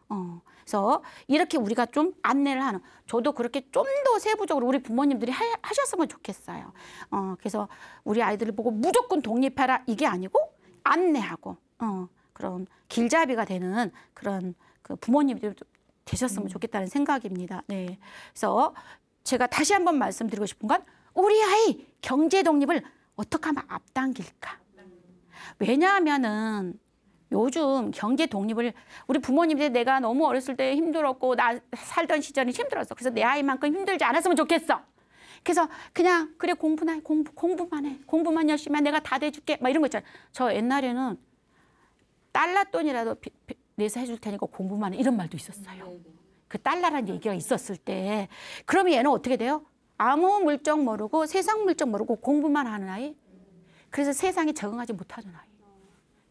어. 그래서 이렇게 우리가 좀 안내를 하는 저도 그렇게 좀 더 세부적으로 우리 부모님들이 하, 하셨으면 좋겠어요. 어, 그래서 우리 아이들을 보고 무조건 독립해라 이게 아니고 안내하고 어, 그런 길잡이가 되는 그런 그 부모님들도 되셨으면 음. 좋겠다는 생각입니다. 네. 그래서 제가 다시 한번 말씀드리고 싶은 건 우리 아이 경제 독립을 어떻게 하면 앞당길까? 왜냐하면은 요즘 경제 독립을 우리 부모님들이 내가 너무 어렸을 때 힘들었고 나 살던 시절이 힘들었어. 그래서 내 아이만큼 힘들지 않았으면 좋겠어. 그래서 그냥 그래 공부나 공부 공부만 해. 공부만 열심히 해. 내가 다 돼줄게. 막 이런 거 있잖아. 저 옛날에는 달라돈이라도 내서 해줄 테니까 공부만 해. 이런 말도 있었어요. 음, 네, 네. 그달라란 얘기가 있었을 때 그러면 얘는 어떻게 돼요? 아무 물정 모르고 세상 물정 모르고 공부만 하는 아이. 그래서 세상에 적응하지 못하는 아이.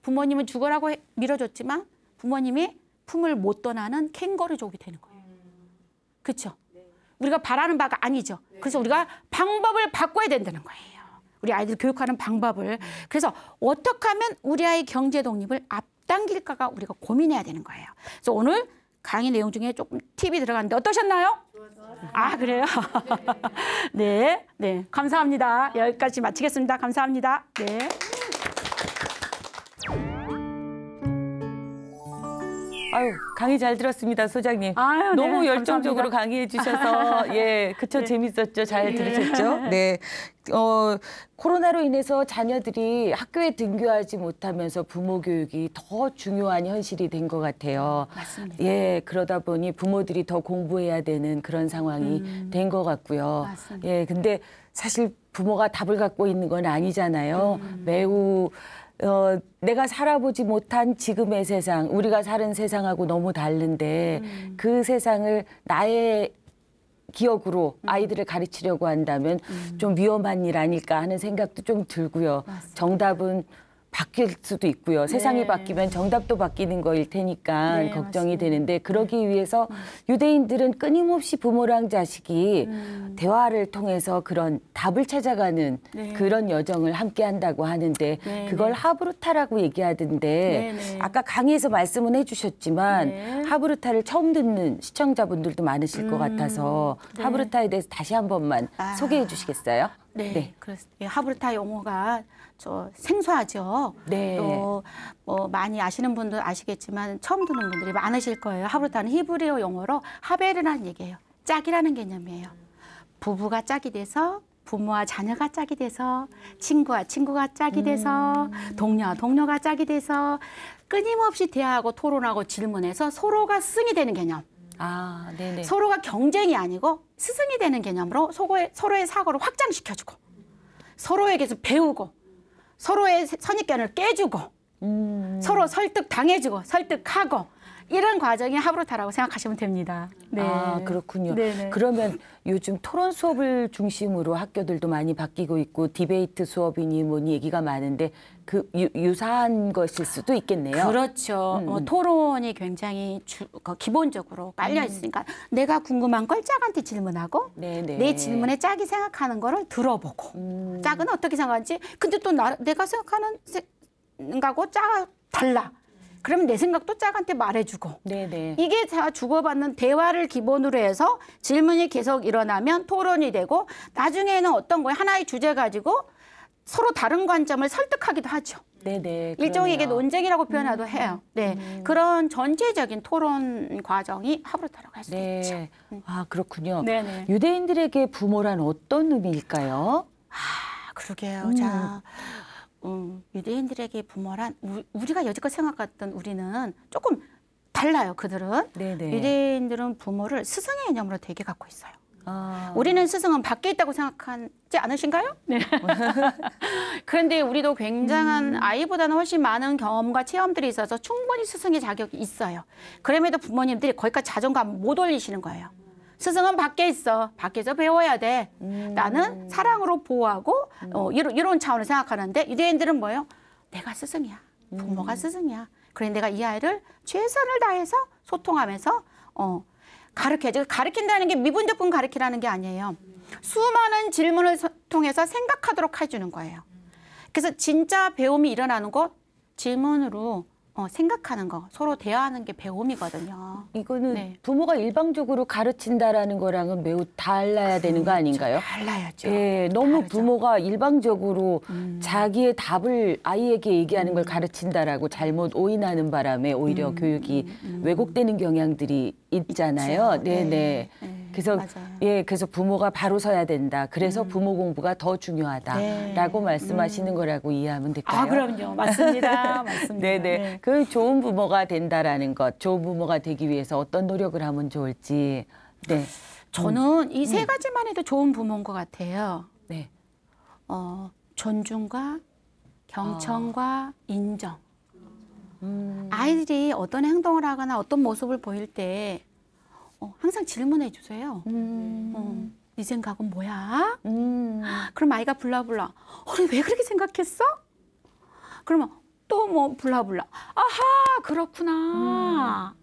부모님은 죽어라고 해, 밀어줬지만 부모님이 품을 못 떠나는 캥거루족이 되는 거예요. 그렇죠? 우리가 바라는 바가 아니죠. 그래서 우리가 방법을 바꿔야 된다는 거예요. 우리 아이들 교육하는 방법을. 그래서 어떻게 하면 우리 아이 경제 독립을 앞당길까가 우리가 고민해야 되는 거예요. 그래서 오늘 강의 내용 중에 조금 팁이 들어갔는데 어떠셨나요? 아, 그래요? 네, 네. 감사합니다. 여기까지 마치겠습니다. 감사합니다. 네. 아유 강의 잘 들었습니다 소장님. 아유, 네, 너무 네, 열정적으로 강의해 주셔서 예 그쵸 네. 재밌었죠 잘 네. 들으셨죠? 네. 어 코로나로 인해서 자녀들이 학교에 등교하지 못하면서 부모 교육이 더 중요한 현실이 된 것 같아요. 맞습니다. 예 그러다 보니 부모들이 더 공부해야 되는 그런 상황이 음. 된것 같고요. 맞습니다. 예 근데 사실 부모가 답을 갖고 있는 건 아니잖아요. 음. 매우 어, 내가 살아보지 못한 지금의 세상, 우리가 사는 세상하고 너무 다른데 음. 그 세상을 나의 기억으로 음. 아이들을 가르치려고 한다면 음. 좀 위험한 일 아닐까 하는 생각도 좀 들고요. 맞습니다. 정답은 바뀔 수도 있고요. 세상이 네. 바뀌면 정답도 바뀌는 거일 테니까 네, 걱정이 맞습니다. 되는데 그러기 네. 위해서 유대인들은 끊임없이 부모랑 자식이 음. 대화를 통해서 그런 답을 찾아가는 네. 그런 여정을 함께 한다고 하는데 네, 그걸 네. 하브루타라고 얘기하던데 아까 강의에서 말씀은 해주셨지만 하브루타를 처음 듣는 시청자분들도 많으실 음. 것 같아서 하브루타에 대해서 다시 한 번만 아. 소개해 주시겠어요? 네, 네. 그렇습니다. 예, 하브르타 용어가 저 생소하죠. 네. 또뭐 많이 아시는 분들 아시겠지만 처음 듣는 분들이 많으실 거예요. 하브르타는 히브리어 용어로 하베르라는 얘기예요. 짝이라는 개념이에요. 부부가 짝이 돼서 부모와 자녀가 짝이 돼서 친구와 친구가 짝이 돼서 음. 동료와 동료가 짝이 돼서 끊임없이 대화하고 토론하고 질문해서 서로가 승이 되는 개념. 아, 네네. 서로가 경쟁이 아니고 스승이 되는 개념으로 서로의, 서로의 사고를 확장시켜주고 서로에게서 배우고 서로의 선입견을 깨주고 음. 서로 설득 당해주고 설득하고 이런 과정이 하브로타라고 생각하시면 됩니다. 네. 아 그렇군요. 네네. 네. 그러면 요즘 토론 수업을 중심으로 학교들도 많이 바뀌고 있고 디베이트 수업이니 뭐니 얘기가 많은데 그 유, 사한 것일 수도 있겠네요. 그렇죠. 음. 어, 음. 토론이 굉장히 주, 그 기본적으로 깔려 음. 있으니까 음. 내가 궁금한 걸 짝한테 질문하고 네네. 네. 내 질문에 짝이 생각하는 거를 들어보고 음. 짝은 어떻게 생각하는지 근데 또 나, 내가 생각하는 생각하고 짝 달라. 그러면 내 생각도 짝한테 말해주고 네네. 네. 이게 다 주고받는 대화를 기본으로 해서 질문이 계속 일어나면 토론이 되고 나중에는 어떤 거에 하나의 주제 가지고 서로 다른 관점을 설득하기도 하죠. 네네. 네, 일종의 이게 논쟁이라고 표현하도 음. 해요. 네. 음. 그런 전체적인 토론 과정이 하브르타라고 할수 네. 있죠. 음. 아, 그렇군요. 네네. 네. 유대인들에게 부모란 어떤 의미일까요? 아, 그러게요. 음. 자, 음, 유대인들에게 부모란 우리가 여지껏 생각했던 우리는 조금 달라요. 그들은 네네. 유대인들은 부모를 스승의 개념으로 되게 갖고 있어요. 아... 우리는 스승은 밖에 있다고 생각하지 않으신가요? 네. 그런데 우리도 굉장한 음... 아이보다는 훨씬 많은 경험과 체험들이 있어서 충분히 스승의 자격이 있어요. 그럼에도 부모님들이 거기까지 자존감 못 올리시는 거예요. 스승은 밖에 있어. 밖에서 배워야 돼. 음. 나는 사랑으로 보호하고 음. 어, 이런, 이런 차원을 생각하는데 유대인들은 뭐예요? 내가 스승이야. 부모가 음. 스승이야. 그래 내가 이 아이를 최선을 다해서 소통하면서 어, 가르켜야 가르친다는 게 미분적분 가르키라는 게 아니에요. 수많은 질문을 통해서 생각하도록 해주는 거예요. 그래서 진짜 배움이 일어나는 곳 질문으로 어, 생각하는 거, 서로 대화하는 게 배움이거든요. 이거는 네. 부모가 일방적으로 가르친다라는 거랑은 매우 달라야 되는 거 그렇죠. 아닌가요? 달라야죠. 예, 너무 다르죠. 부모가 일방적으로 음. 자기의 답을 아이에게 얘기하는 음. 걸 가르친다라고 잘못 오인하는 바람에 오히려 음. 교육이 음, 음. 왜곡되는 경향들이 있잖아요. 네, 네. 네. 그래서 맞아요. 예, 그래서 부모가 바로 서야 된다. 그래서 음. 부모 공부가 더 중요하다라고 네. 말씀하시는 음. 거라고 이해하면 될까요? 아, 그럼요. 맞습니다. 맞습니다. 네, 네, 네. 그 좋은 부모가 된다라는 것, 좋은 부모가 되기 위해서 어떤 노력을 하면 좋을지. 네. 저는 음. 이세 가지만 해도 좋은 부모인 것 같아요. 네. 어, 존중과 경청과 어. 인정. 음. 아이들이 어떤 행동을 하거나 어떤 모습을 보일 때 어, 항상 질문해 주세요. 음. 어, 네 생각은 뭐야? 음. 아, 그럼 아이가 블라블라. 어, 왜 그렇게 생각했어? 그러면 또 뭐 블라블라. 아하, 그렇구나. 음.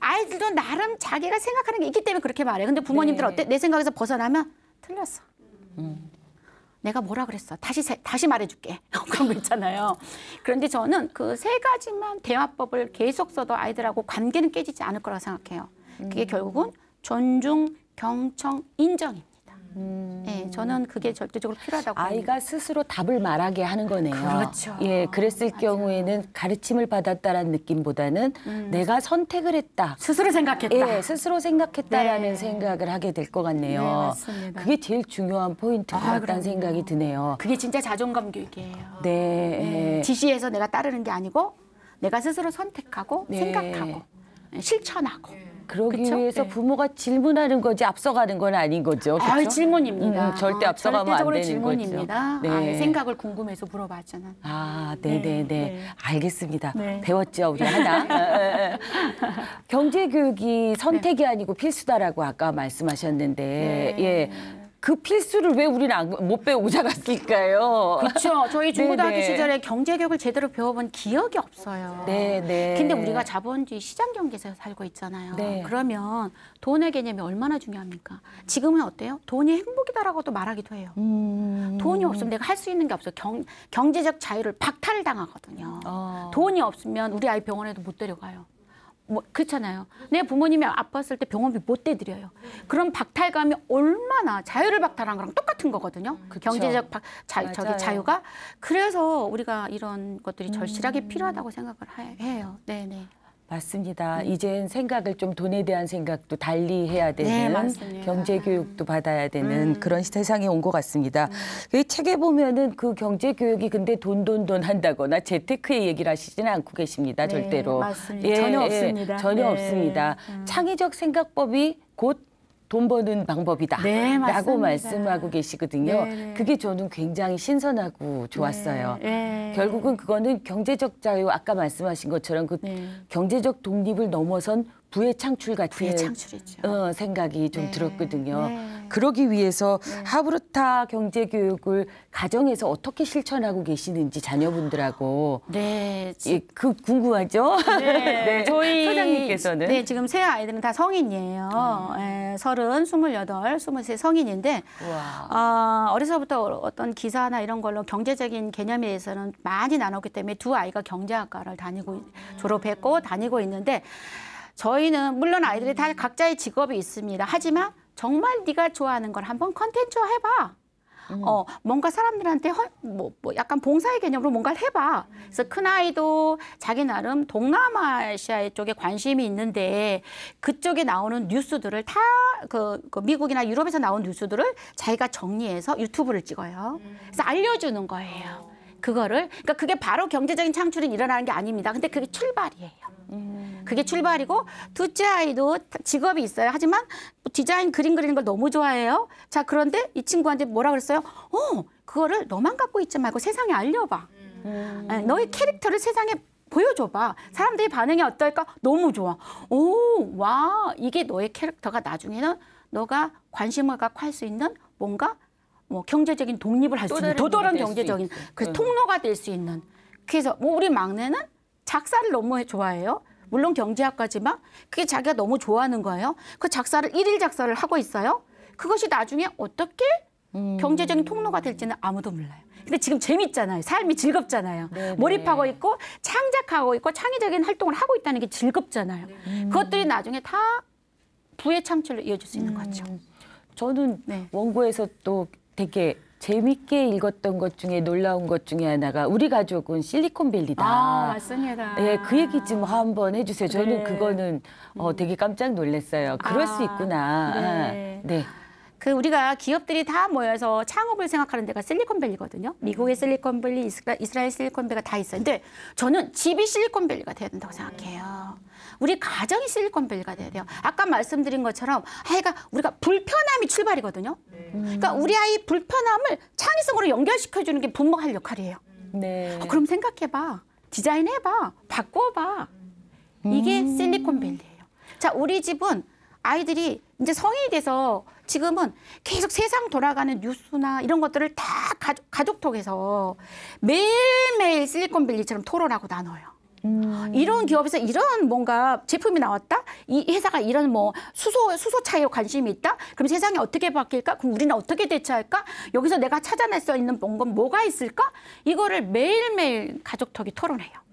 아이들도 나름 자기가 생각하는 게 있기 때문에 그렇게 말해. 근데 부모님들 네. 어때? 내 생각에서 벗어나면 틀렸어. 음. 음. 내가 뭐라 그랬어? 다시 세, 다시 말해줄게. 그런 거 있잖아요. 그런데 저는 그 세 가지만 대화법을 계속 써도 아이들하고 관계는 깨지지 않을 거라고 생각해요. 그게 음. 결국은 존중, 경청, 인정입니다. 음. 네, 저는 그게 절대적으로 필요하다고 아이가 합니다. 스스로 답을 말하게 하는 거네요. 그렇죠. 예, 그랬을 맞아요. 경우에는 가르침을 받았다라는 느낌보다는 음. 내가 선택을 했다. 스스로 생각했다. 예, 스스로 생각했다라는 네. 생각을 하게 될 것 같네요. 네, 맞습니다. 그게 제일 중요한 포인트 아, 같다는 생각이 드네요. 그게 진짜 자존감 교육이에요. 네. 네. 지시해서 내가 따르는 게 아니고 내가 스스로 선택하고 네. 생각하고 네, 실천하고 네. 그러기 그쵸? 위해서 네. 부모가 질문하는 거지 앞서가는 건 아닌 거죠. 그쵸? 아, 질문입니다. 음, 절대 어, 앞서가면 안 되는 질문입니다. 거죠. 네. 아, 생각을 궁금해서 물어봤잖아 아, 네네네. 네, 네, 네. 네. 알겠습니다. 배웠죠, 우리 하나. 어, 어, 경제교육이 선택이 아니고 필수다라고 아까 말씀하셨는데, 예. 그 필수를 왜 우리는 못 배우고 자랐을까요? 그렇죠. 저희 중고등학교 시절에 경제력을 제대로 배워본 기억이 없어요. 네, 네. 근데 우리가 자본주의 시장 경제에서 살고 있잖아요. 네. 그러면 돈의 개념이 얼마나 중요합니까? 지금은 어때요? 돈이 행복이다라고도 말하기도 해요. 음... 돈이 없으면 내가 할 수 있는 게 없어요. 경, 경제적 자유를 박탈당하거든요. 어... 돈이 없으면 우리 아이 병원에도 못 데려가요. 뭐 그렇잖아요. 내 부모님이 아팠을 때 병원비 못 대드려요. 그럼 박탈감이 얼마나 자유를 박탈한 거랑 똑같은 거거든요. 음, 그 경제적 박, 자, 저기 자유가 그래서 우리가 이런 것들이 절실하게 음. 필요하다고 생각을 하, 해요. 네, 네. 맞습니다. 음. 이젠 생각을 좀 돈에 대한 생각도 달리 해야 네, 되는 네, 경제 음. 교육도 받아야 되는 음. 그런 세상에 온것 같습니다. 음. 이 그 책에 보면은 그 경제 교육이 근데 돈 돈 돈 한다거나 재테크의 얘기를 하시지는 않고 계십니다. 네, 절대로. 맞습니다. 예, 전혀 예, 없습니다. 전혀 네. 없습니다. 음. 창의적 생각법이 곧돈 버는 방법이다. 네, 라고 말씀하고 계시거든요. 네, 네. 그게 저는 굉장히 신선하고 좋았어요. 네, 네. 결국은 그거는 경제적 자유, 아까 말씀하신 것처럼 그 네. 경제적 독립을 넘어선 부의 창출 같은 어, 생각이 좀 네. 들었거든요. 네. 그러기 위해서 네. 하브르타 경제 교육을 가정에서 어떻게 실천하고 계시는지 자녀분들하고 네, 예, 그 궁금하죠. 네, 네. 저희 소장님께서는 네 지금 세 아이들은 다 성인이에요. 음. 예, 서른, 스물여덟, 스물세 성인인데 와. 어, 아, 어려서부터 어떤 기사나 이런 걸로 경제적인 개념에 대해서는 많이 나눴기 때문에 두 아이가 경제학과를 다니고 음. 졸업했고 다니고 있는데. 저희는 물론 아이들이 다 각자의 직업이 있습니다. 하지만 정말 네가 좋아하는 걸 한번 컨텐츠 해봐. 음. 어, 뭔가 사람들한테 허, 뭐, 뭐 약간 봉사의 개념으로 뭔가를 해봐. 그래서 큰 아이도 자기 나름 동남아시아 쪽에 관심이 있는데 그쪽에 나오는 뉴스들을 다 그, 그 미국이나 유럽에서 나온 뉴스들을 자기가 정리해서 유튜브를 찍어요. 그래서 알려주는 거예요. 그거를 그러니까 그게 바로 경제적인 창출이 일어나는 게 아닙니다. 근데 그게 출발이에요. 그게 출발이고 둘째 아이도 직업이 있어요. 하지만 디자인 그림 그리는 걸 너무 좋아해요. 자 그런데 이 친구한테 뭐라 그랬어요? 어 그거를 너만 갖고 있지 말고 세상에 알려봐. 음. 예, 너의 캐릭터를 세상에 보여줘봐. 사람들이 반응이 어떨까? 너무 좋아. 오, 와, 이게 너의 캐릭터가 나중에는 너가 관심을 갖고 할 수 있는 뭔가 뭐 경제적인 독립을 할 수 있는 도도한 경제적인 그 통로가 될 수 있는 그래서 뭐 우리 막내는 작사를 너무 좋아해요. 물론 경제학까지만 그게 자기가 너무 좋아하는 거예요. 그 작사를 일일 작사를 하고 있어요. 그것이 나중에 어떻게 음. 경제적인 통로가 될지는 아무도 몰라요. 근데 지금 재밌잖아요. 삶이 즐겁잖아요. 네네. 몰입하고 있고 창작하고 있고 창의적인 활동을 하고 있다는 게 즐겁잖아요. 음. 그것들이 나중에 다 부의 창출로 이어질 수 있는 음. 거죠. 저는 네. 원고에서 또 되게 재밌게 읽었던 것 중에 놀라운 것 중에 하나가 우리 가족은 실리콘밸리다. 아 맞습니다. 네, 그 얘기 좀 한번 해주세요. 저는 네. 그거는 어, 음. 되게 깜짝 놀랐어요. 그럴 아, 수 있구나. 네. 아, 네. 그 우리가 기업들이 다 모여서 창업을 생각하는 데가 실리콘밸리거든요. 미국의 음. 실리콘밸리, 이스라엘 실리콘밸리가 다 있어요. 근데 저는 집이 실리콘밸리가 돼야 된다고 생각해요. 우리 가정이 실리콘밸리가 돼야 돼요. 아까 말씀드린 것처럼 아이가 우리가 불편함이 출발이거든요. 음. 그러니까 우리 아이 불편함을 창의성으로 연결시켜주는 게 부모가 할 역할이에요. 네. 아, 그럼 생각해봐. 디자인해봐. 바꿔봐. 이게 음. 실리콘밸리예요. 자, 우리 집은 아이들이 이제 성인이 돼서 지금은 계속 세상 돌아가는 뉴스나 이런 것들을 다 가족, 가족 통해서 매일매일 실리콘밸리처럼 토론하고 나눠요. 음. 이런 기업에서 이런 뭔가 제품이 나왔다? 이 회사가 이런 뭐 수소 수소 차에 관심이 있다? 그럼 세상이 어떻게 바뀔까? 그럼 우리는 어떻게 대처할까? 여기서 내가 찾아낼 수 있는 뭔건 뭐가 있을까? 이거를 매일매일 가족턱이 토론해요.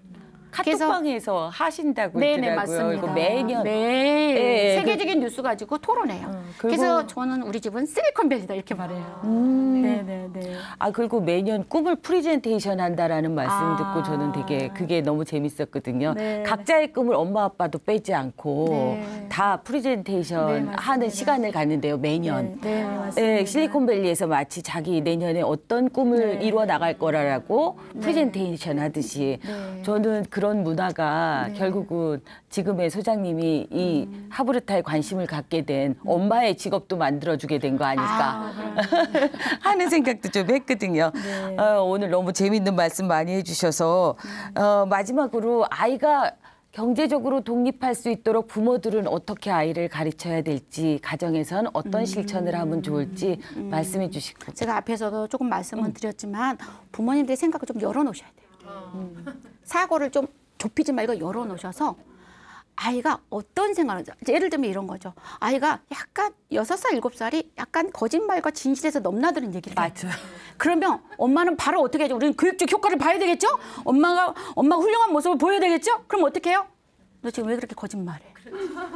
카톡방에서 하신다고 네네 했더라고요. 맞습니다. 이거 매년 네. 네, 세계적인 뉴스 가지고 토론해요. 어, 그리고- 그래서 저는 우리 집은 실리콘밸리다 이렇게 말해요. 네네네. 음. 네, 네, 네. 아 그리고 매년 꿈을 프리젠테이션 한다라는 말씀 아. 듣고 저는 되게 그게 너무 재밌었거든요. 네. 각자의 꿈을 엄마 아빠도 빼지 않고 네. 다 프리젠테이션 맞 하는 시간을 갖는데요. 매년. 네, 맞습니다. 네, 실리콘밸리에서 마치 자기 내년에 어떤 꿈을 이루어 나갈 거라라고 프리젠테이션 하듯이 네. 저는 그 그런 문화가 네. 결국은 지금의 소장님이 이 음. 하브르타에 관심을 갖게 된 엄마의 직업도 만들어주게 된 거 아닐까 아, 하는 생각도 좀 했거든요. 네. 어, 오늘 너무 재밌는 말씀 많이 해주셔서 음. 어, 마지막으로 아이가 경제적으로 독립할 수 있도록 부모들은 어떻게 아이를 가르쳐야 될지 가정에선 어떤 실천을 하면 음. 좋을지 음, 음. 말씀해 주시고 제가 앞에서도 조금 말씀은 음. 드렸지만 부모님들의 생각을 좀 열어놓으셔야 돼요. 어. 음. 사고를 좀 좁히지 말고 열어놓으셔서 아이가 어떤 생각을 하죠? 예를 들면 이런 거죠. 아이가 약간 6살7 살이 약간 거짓말과 진실에서 넘나드는 얘기를 해죠맞요 그러면 엄마는 바로 어떻게 하죠? 우리는 교육적 효과를 봐야 되겠죠? 엄마가 엄마가 훌륭한 모습을 보여야 되겠죠? 그럼 어떻게 해요? 너 지금 왜 그렇게 거짓말해?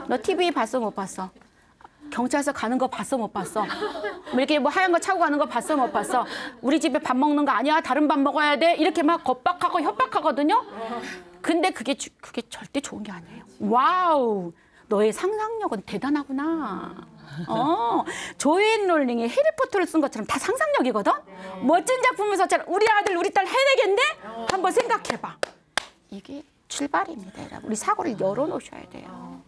너 TV 봤어 못 봤어? 경찰서 가는 거 봤어 못 봤어? 뭐 이렇게 뭐 하얀 거 차고 가는 거 봤어 못 봤어? 우리 집에 밥 먹는 거 아니야? 다른 밥 먹어야 돼? 이렇게 막 겁박하고 협박하거든요. 근데 그게 그게 절대 좋은 게 아니에요. 와우. 너의 상상력은 대단하구나. 어, 조인 롤링이 해리포터를 쓴 것처럼 다 상상력이거든? 멋진 작품을 썼처럼 우리 아들, 우리 딸 해내겠네? 한번 생각해봐. 이게 출발입니다, 여러분. 우리 사고를 열어놓으셔야 돼요.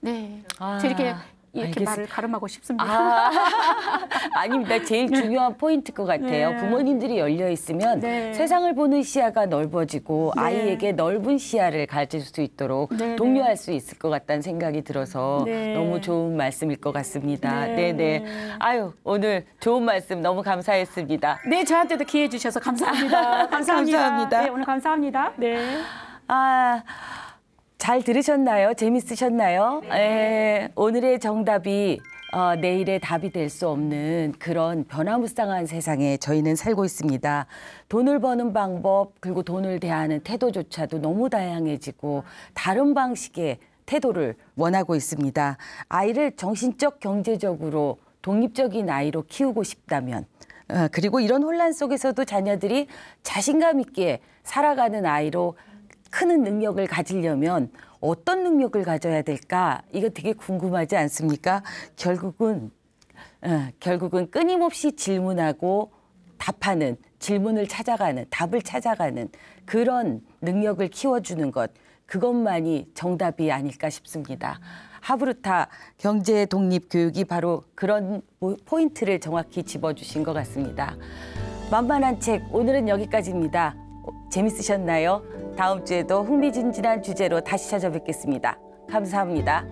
네. 아. 이렇게 이렇게 알겠습 말을 가름하고 싶습니다. 아, 아닙니다. 제일 네. 중요한 포인트 것 같아요. 네. 부모님들이 열려 있으면 네. 세상을 보는 시야가 넓어지고 네. 아이에게 넓은 시야를 가질 수 있도록 네, 네. 독려할 수 있을 것 같다는 생각이 들어서 너무 좋은 말씀일 것 같습니다. 네, 네. 아유 오늘 좋은 말씀 너무 감사했습니다. 네, 저한테도 기회 주셔서 감사합니다. 감사합니다. 감사합니다. 네, 오늘 감사합니다. 네. 아. 잘 들으셨나요? 재밌으셨나요? 네. 에, 예, 오늘의 정답이 어, 내일의 답이 될 수 없는 그런 변화무쌍한 세상에 저희는 살고 있습니다. 돈을 버는 방법 그리고 돈을 대하는 태도조차도 너무 다양해지고 다른 방식의 태도를 원하고 있습니다. 아이를 정신적 경제적으로 독립적인 아이로 키우고 싶다면 어, 그리고 이런 혼란 속에서도 자녀들이 자신감 있게 살아가는 아이로 크는 능력을 가지려면 어떤 능력을 가져야 될까? 이거 되게 궁금하지 않습니까? 결국은 어, 결국은 끊임없이 질문하고 답하는 질문을 찾아가는 답을 찾아가는 그런 능력을 키워주는 것 그것만이 정답이 아닐까 싶습니다. 하브루타 경제 독립 교육이 바로 그런 포인트를 정확히 집어주신 것 같습니다. 만만한 책 오늘은 여기까지입니다. 재밌으셨나요? 다음 주에도 흥미진진한 주제로 다시 찾아뵙겠습니다. 감사합니다.